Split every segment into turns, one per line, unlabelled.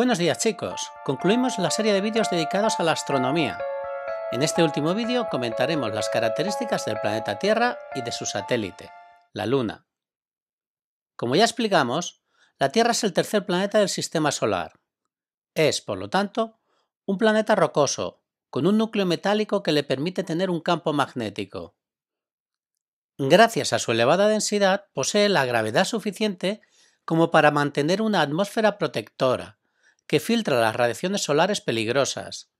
Buenos días chicos, concluimos la serie de vídeos dedicados a la astronomía. En este último vídeo comentaremos las características del planeta Tierra y de su satélite, la Luna. Como ya explicamos, la Tierra es el tercer planeta del Sistema Solar. Es, por lo tanto, un planeta rocoso, con un núcleo metálico que le permite tener un campo magnético. Gracias a su elevada densidad, posee la gravedad suficiente como para mantener una atmósfera protectora, que filtra las radiaciones solares peligrosas.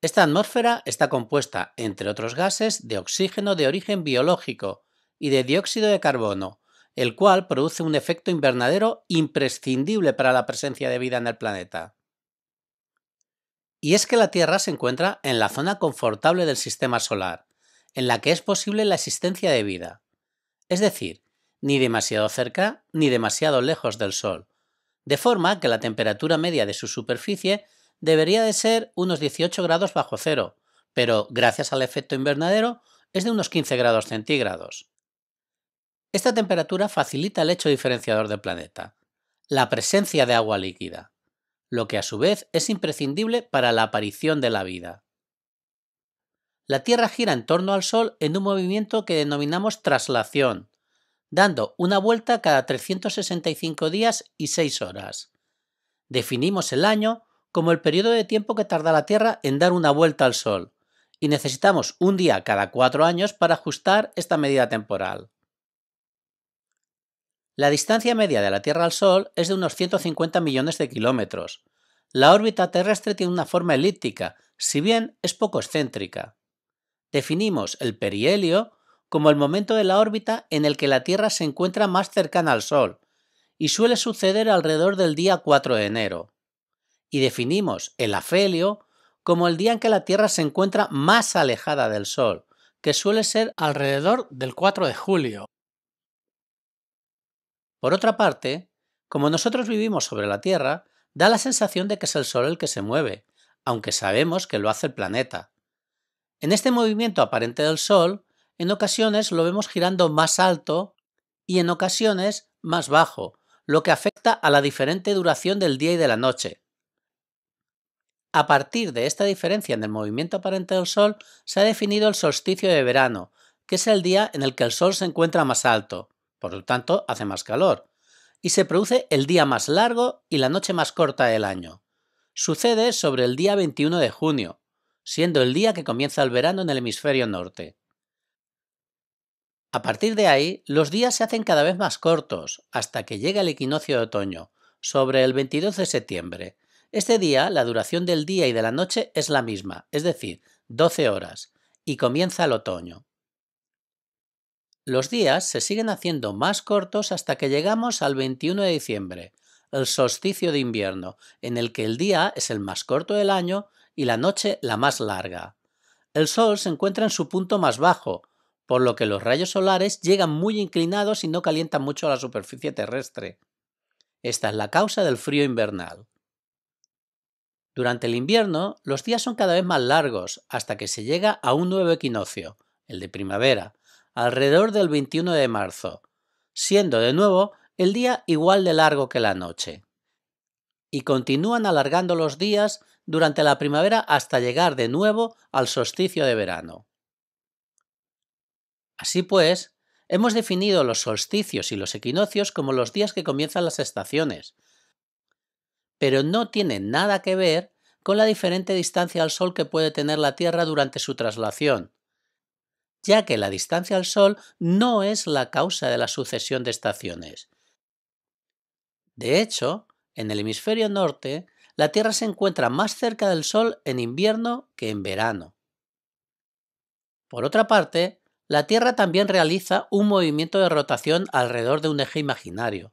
Esta atmósfera está compuesta, entre otros gases, de oxígeno de origen biológico y de dióxido de carbono, el cual produce un efecto invernadero imprescindible para la presencia de vida en el planeta. Y es que la Tierra se encuentra en la zona confortable del sistema solar, en la que es posible la existencia de vida. Es decir, ni demasiado cerca ni demasiado lejos del Sol, de forma que la temperatura media de su superficie debería de ser unos 18 grados bajo cero, pero gracias al efecto invernadero es de unos 15 grados centígrados. Esta temperatura facilita el hecho diferenciador del planeta, la presencia de agua líquida, lo que a su vez es imprescindible para la aparición de la vida. La Tierra gira en torno al Sol en un movimiento que denominamos traslación, dando una vuelta cada 365 días y 6 horas. Definimos el año como el periodo de tiempo que tarda la Tierra en dar una vuelta al Sol, y necesitamos un día cada 4 años para ajustar esta medida temporal. La distancia media de la Tierra al Sol es de unos 150 millones de kilómetros. La órbita terrestre tiene una forma elíptica, si bien es poco excéntrica. Definimos el perihelio como el momento de la órbita en el que la Tierra se encuentra más cercana al Sol, y suele suceder alrededor del día 4 de enero. Y definimos el afelio como el día en que la Tierra se encuentra más alejada del Sol, que suele ser alrededor del 4 de julio. Por otra parte, como nosotros vivimos sobre la Tierra, da la sensación de que es el Sol el que se mueve, aunque sabemos que lo hace el planeta. En este movimiento aparente del Sol, en ocasiones lo vemos girando más alto y en ocasiones más bajo, lo que afecta a la diferente duración del día y de la noche. A partir de esta diferencia en el movimiento aparente del Sol, se ha definido el solsticio de verano, que es el día en el que el Sol se encuentra más alto, por lo tanto hace más calor, y se produce el día más largo y la noche más corta del año. Sucede sobre el día 21 de junio, siendo el día que comienza el verano en el hemisferio norte. A partir de ahí, los días se hacen cada vez más cortos, hasta que llega el equinoccio de otoño, sobre el 22 de septiembre. Este día, la duración del día y de la noche es la misma, es decir, 12 horas, y comienza el otoño. Los días se siguen haciendo más cortos hasta que llegamos al 21 de diciembre, el solsticio de invierno, en el que el día es el más corto del año y la noche la más larga. El sol se encuentra en su punto más bajo, por lo que los rayos solares llegan muy inclinados y no calientan mucho la superficie terrestre. Esta es la causa del frío invernal. Durante el invierno, los días son cada vez más largos, hasta que se llega a un nuevo equinoccio, el de primavera, alrededor del 21 de marzo, siendo de nuevo el día igual de largo que la noche. Y continúan alargando los días durante la primavera hasta llegar de nuevo al solsticio de verano. Así pues, hemos definido los solsticios y los equinoccios como los días que comienzan las estaciones, pero no tiene nada que ver con la diferente distancia al Sol que puede tener la Tierra durante su traslación, ya que la distancia al Sol no es la causa de la sucesión de estaciones. De hecho, en el hemisferio norte, la Tierra se encuentra más cerca del Sol en invierno que en verano. Por otra parte, la Tierra también realiza un movimiento de rotación alrededor de un eje imaginario.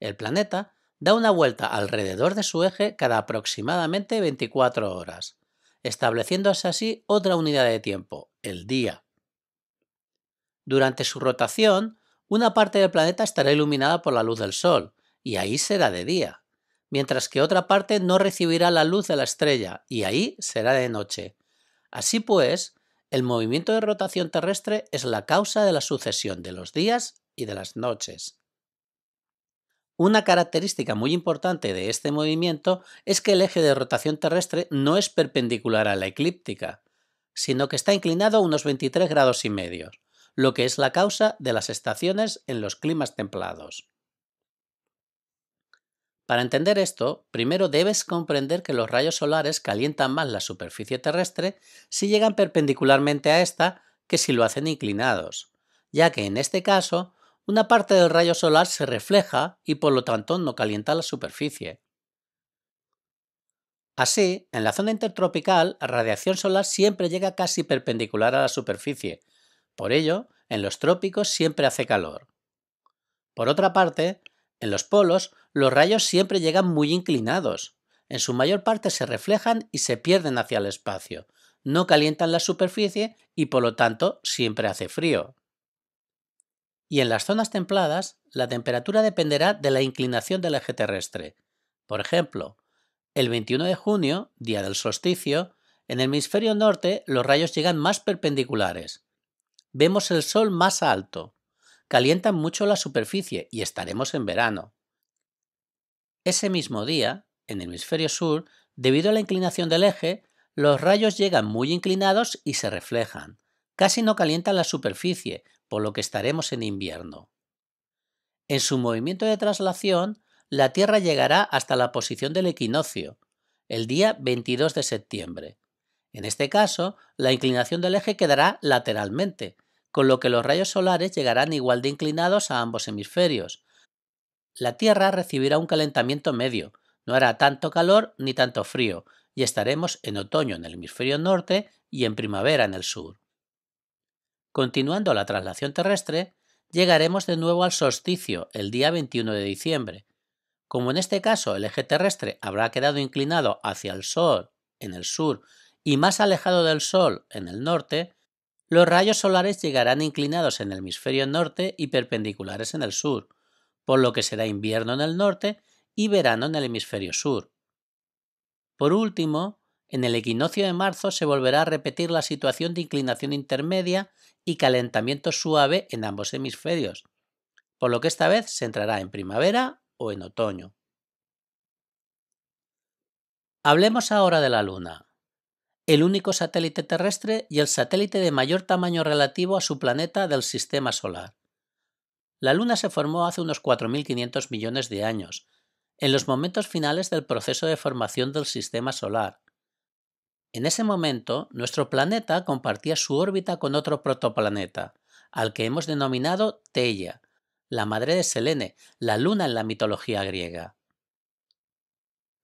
El planeta da una vuelta alrededor de su eje cada aproximadamente 24 horas, estableciéndose así otra unidad de tiempo, el día. Durante su rotación, una parte del planeta estará iluminada por la luz del Sol, y ahí será de día, mientras que otra parte no recibirá la luz de la estrella, y ahí será de noche. Así pues, el movimiento de rotación terrestre es la causa de la sucesión de los días y de las noches. Una característica muy importante de este movimiento es que el eje de rotación terrestre no es perpendicular a la eclíptica, sino que está inclinado a unos 23 grados y medio, lo que es la causa de las estaciones en los climas templados. Para entender esto, primero debes comprender que los rayos solares calientan más la superficie terrestre si llegan perpendicularmente a esta que si lo hacen inclinados, ya que en este caso una parte del rayo solar se refleja y por lo tanto no calienta la superficie. Así, en la zona intertropical, la radiación solar siempre llega casi perpendicular a la superficie. Por ello, en los trópicos siempre hace calor. Por otra parte, en los polos, los rayos siempre llegan muy inclinados. En su mayor parte se reflejan y se pierden hacia el espacio. No calientan la superficie y por lo tanto siempre hace frío. Y en las zonas templadas, la temperatura dependerá de la inclinación del eje terrestre. Por ejemplo, el 21 de junio, día del solsticio, en el hemisferio norte los rayos llegan más perpendiculares. Vemos el Sol más alto calientan mucho la superficie y estaremos en verano. Ese mismo día, en el hemisferio sur, debido a la inclinación del eje, los rayos llegan muy inclinados y se reflejan. Casi no calientan la superficie, por lo que estaremos en invierno. En su movimiento de traslación, la Tierra llegará hasta la posición del equinoccio, el día 22 de septiembre. En este caso, la inclinación del eje quedará lateralmente, con lo que los rayos solares llegarán igual de inclinados a ambos hemisferios. La Tierra recibirá un calentamiento medio, no hará tanto calor ni tanto frío, y estaremos en otoño en el hemisferio norte y en primavera en el sur. Continuando la traslación terrestre, llegaremos de nuevo al solsticio el día 21 de diciembre. Como en este caso el eje terrestre habrá quedado inclinado hacia el Sol en el sur y más alejado del Sol en el norte, los rayos solares llegarán inclinados en el hemisferio norte y perpendiculares en el sur, por lo que será invierno en el norte y verano en el hemisferio sur. Por último, en el equinoccio de marzo se volverá a repetir la situación de inclinación intermedia y calentamiento suave en ambos hemisferios, por lo que esta vez se entrará en primavera o en otoño. Hablemos ahora de la Luna el único satélite terrestre y el satélite de mayor tamaño relativo a su planeta del Sistema Solar. La Luna se formó hace unos 4.500 millones de años, en los momentos finales del proceso de formación del Sistema Solar. En ese momento, nuestro planeta compartía su órbita con otro protoplaneta, al que hemos denominado Teia, la madre de Selene, la luna en la mitología griega.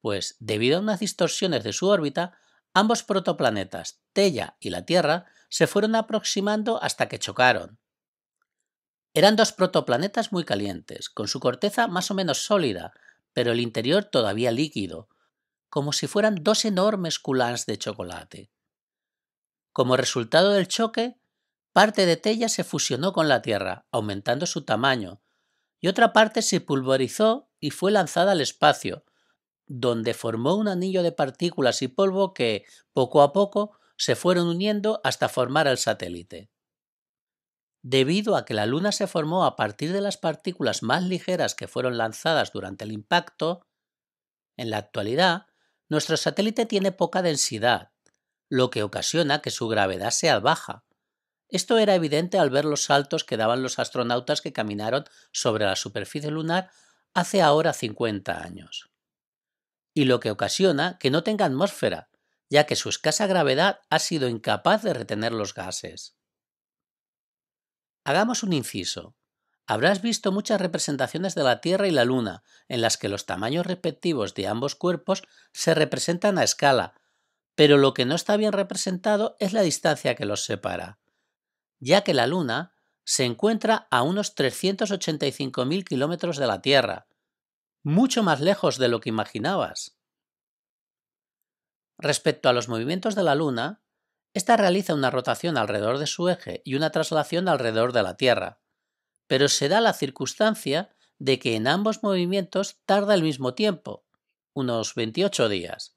Pues, debido a unas distorsiones de su órbita, Ambos protoplanetas, Tella y la Tierra, se fueron aproximando hasta que chocaron. Eran dos protoplanetas muy calientes, con su corteza más o menos sólida, pero el interior todavía líquido, como si fueran dos enormes culans de chocolate. Como resultado del choque, parte de Tella se fusionó con la Tierra, aumentando su tamaño, y otra parte se pulverizó y fue lanzada al espacio, donde formó un anillo de partículas y polvo que, poco a poco, se fueron uniendo hasta formar el satélite. Debido a que la Luna se formó a partir de las partículas más ligeras que fueron lanzadas durante el impacto, en la actualidad, nuestro satélite tiene poca densidad, lo que ocasiona que su gravedad sea baja. Esto era evidente al ver los saltos que daban los astronautas que caminaron sobre la superficie lunar hace ahora 50 años y lo que ocasiona que no tenga atmósfera, ya que su escasa gravedad ha sido incapaz de retener los gases. Hagamos un inciso. Habrás visto muchas representaciones de la Tierra y la Luna, en las que los tamaños respectivos de ambos cuerpos se representan a escala, pero lo que no está bien representado es la distancia que los separa, ya que la Luna se encuentra a unos 385.000 kilómetros de la Tierra, mucho más lejos de lo que imaginabas. Respecto a los movimientos de la Luna, ésta realiza una rotación alrededor de su eje y una traslación alrededor de la Tierra, pero se da la circunstancia de que en ambos movimientos tarda el mismo tiempo, unos 28 días.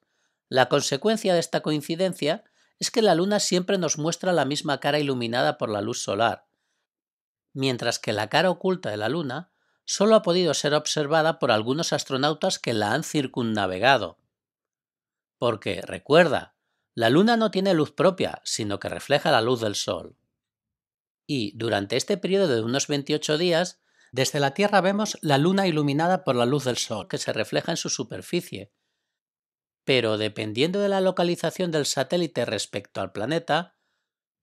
La consecuencia de esta coincidencia es que la Luna siempre nos muestra la misma cara iluminada por la luz solar, mientras que la cara oculta de la Luna solo ha podido ser observada por algunos astronautas que la han circunnavegado. Porque, recuerda, la Luna no tiene luz propia, sino que refleja la luz del Sol. Y, durante este periodo de unos 28 días, desde la Tierra vemos la Luna iluminada por la luz del Sol, que se refleja en su superficie. Pero, dependiendo de la localización del satélite respecto al planeta,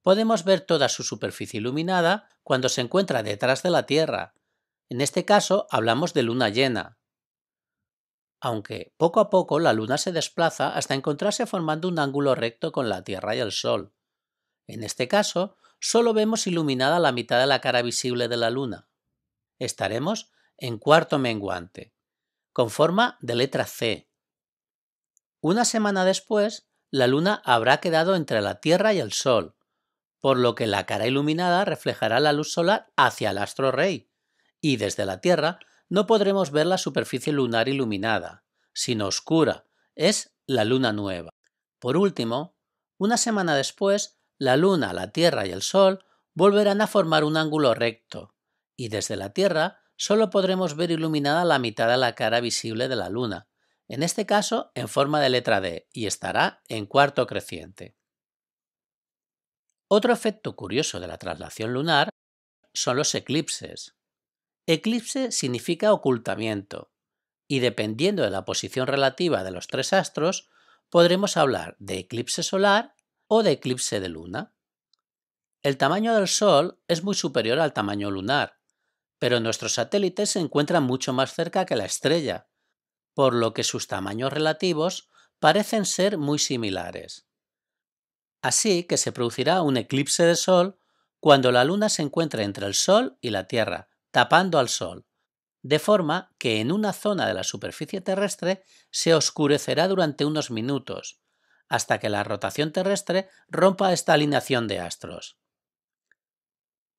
podemos ver toda su superficie iluminada cuando se encuentra detrás de la Tierra, en este caso hablamos de luna llena, aunque poco a poco la luna se desplaza hasta encontrarse formando un ángulo recto con la Tierra y el Sol. En este caso, solo vemos iluminada la mitad de la cara visible de la luna. Estaremos en cuarto menguante, con forma de letra C. Una semana después, la luna habrá quedado entre la Tierra y el Sol, por lo que la cara iluminada reflejará la luz solar hacia el astro rey, y desde la Tierra no podremos ver la superficie lunar iluminada, sino oscura, es la luna nueva. Por último, una semana después, la luna, la Tierra y el Sol volverán a formar un ángulo recto, y desde la Tierra solo podremos ver iluminada la mitad de la cara visible de la luna, en este caso en forma de letra D, y estará en cuarto creciente. Otro efecto curioso de la traslación lunar son los eclipses. Eclipse significa ocultamiento, y dependiendo de la posición relativa de los tres astros, podremos hablar de eclipse solar o de eclipse de luna. El tamaño del Sol es muy superior al tamaño lunar, pero nuestros satélites se encuentran mucho más cerca que la estrella, por lo que sus tamaños relativos parecen ser muy similares. Así que se producirá un eclipse de Sol cuando la Luna se encuentre entre el Sol y la Tierra, tapando al Sol, de forma que en una zona de la superficie terrestre se oscurecerá durante unos minutos, hasta que la rotación terrestre rompa esta alineación de astros.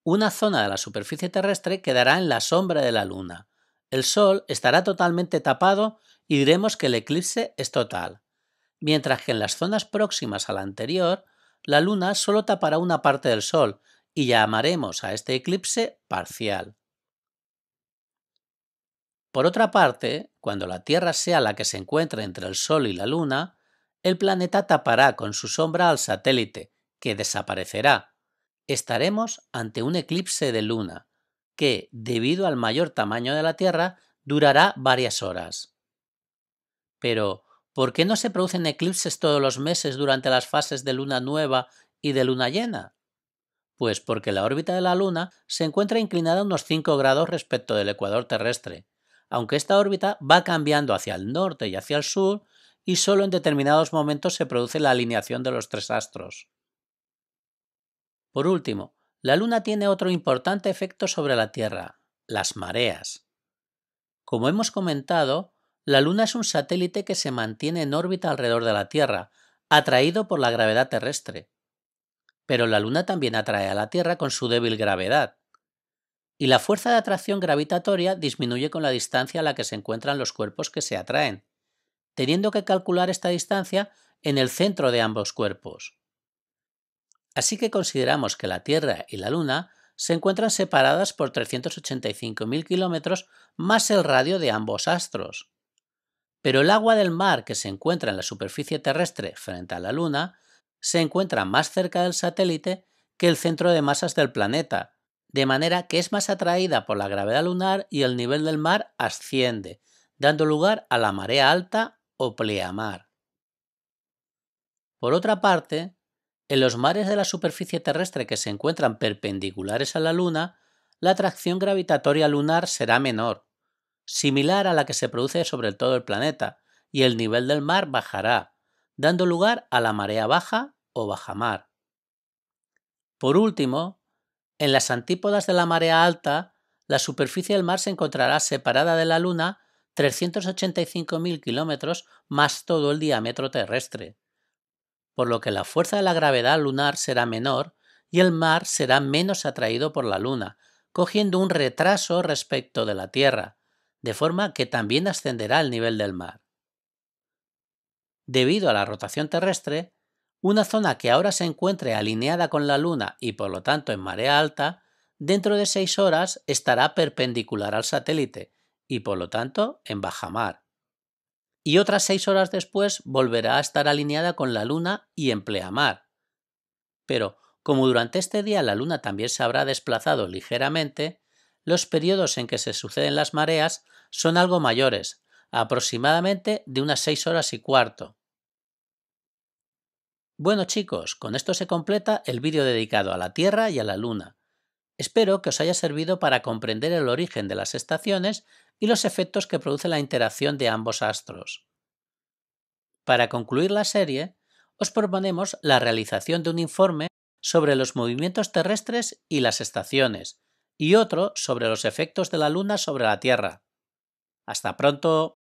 Una zona de la superficie terrestre quedará en la sombra de la Luna. El Sol estará totalmente tapado y diremos que el eclipse es total, mientras que en las zonas próximas a la anterior, la Luna solo tapará una parte del Sol y llamaremos a este eclipse parcial. Por otra parte, cuando la Tierra sea la que se encuentre entre el Sol y la Luna, el planeta tapará con su sombra al satélite, que desaparecerá. Estaremos ante un eclipse de luna, que, debido al mayor tamaño de la Tierra, durará varias horas. Pero, ¿por qué no se producen eclipses todos los meses durante las fases de luna nueva y de luna llena? Pues porque la órbita de la Luna se encuentra inclinada unos 5 grados respecto del ecuador terrestre, aunque esta órbita va cambiando hacia el norte y hacia el sur y solo en determinados momentos se produce la alineación de los tres astros. Por último, la Luna tiene otro importante efecto sobre la Tierra, las mareas. Como hemos comentado, la Luna es un satélite que se mantiene en órbita alrededor de la Tierra, atraído por la gravedad terrestre. Pero la Luna también atrae a la Tierra con su débil gravedad, y la fuerza de atracción gravitatoria disminuye con la distancia a la que se encuentran los cuerpos que se atraen, teniendo que calcular esta distancia en el centro de ambos cuerpos. Así que consideramos que la Tierra y la Luna se encuentran separadas por 385.000 kilómetros más el radio de ambos astros. Pero el agua del mar que se encuentra en la superficie terrestre frente a la Luna se encuentra más cerca del satélite que el centro de masas del planeta, de manera que es más atraída por la gravedad lunar y el nivel del mar asciende, dando lugar a la marea alta o pleamar. Por otra parte, en los mares de la superficie terrestre que se encuentran perpendiculares a la Luna, la atracción gravitatoria lunar será menor, similar a la que se produce sobre todo el planeta, y el nivel del mar bajará, dando lugar a la marea baja o bajamar. Por último, en las antípodas de la marea alta, la superficie del mar se encontrará separada de la Luna 385.000 kilómetros más todo el diámetro terrestre, por lo que la fuerza de la gravedad lunar será menor y el mar será menos atraído por la Luna, cogiendo un retraso respecto de la Tierra, de forma que también ascenderá el nivel del mar. Debido a la rotación terrestre, una zona que ahora se encuentre alineada con la Luna y por lo tanto en marea alta, dentro de seis horas estará perpendicular al satélite y por lo tanto en bajamar. Y otras seis horas después volverá a estar alineada con la Luna y en pleamar. Pero, como durante este día la Luna también se habrá desplazado ligeramente, los periodos en que se suceden las mareas son algo mayores, aproximadamente de unas seis horas y cuarto, bueno chicos, con esto se completa el vídeo dedicado a la Tierra y a la Luna. Espero que os haya servido para comprender el origen de las estaciones y los efectos que produce la interacción de ambos astros. Para concluir la serie, os proponemos la realización de un informe sobre los movimientos terrestres y las estaciones, y otro sobre los efectos de la Luna sobre la Tierra. Hasta pronto.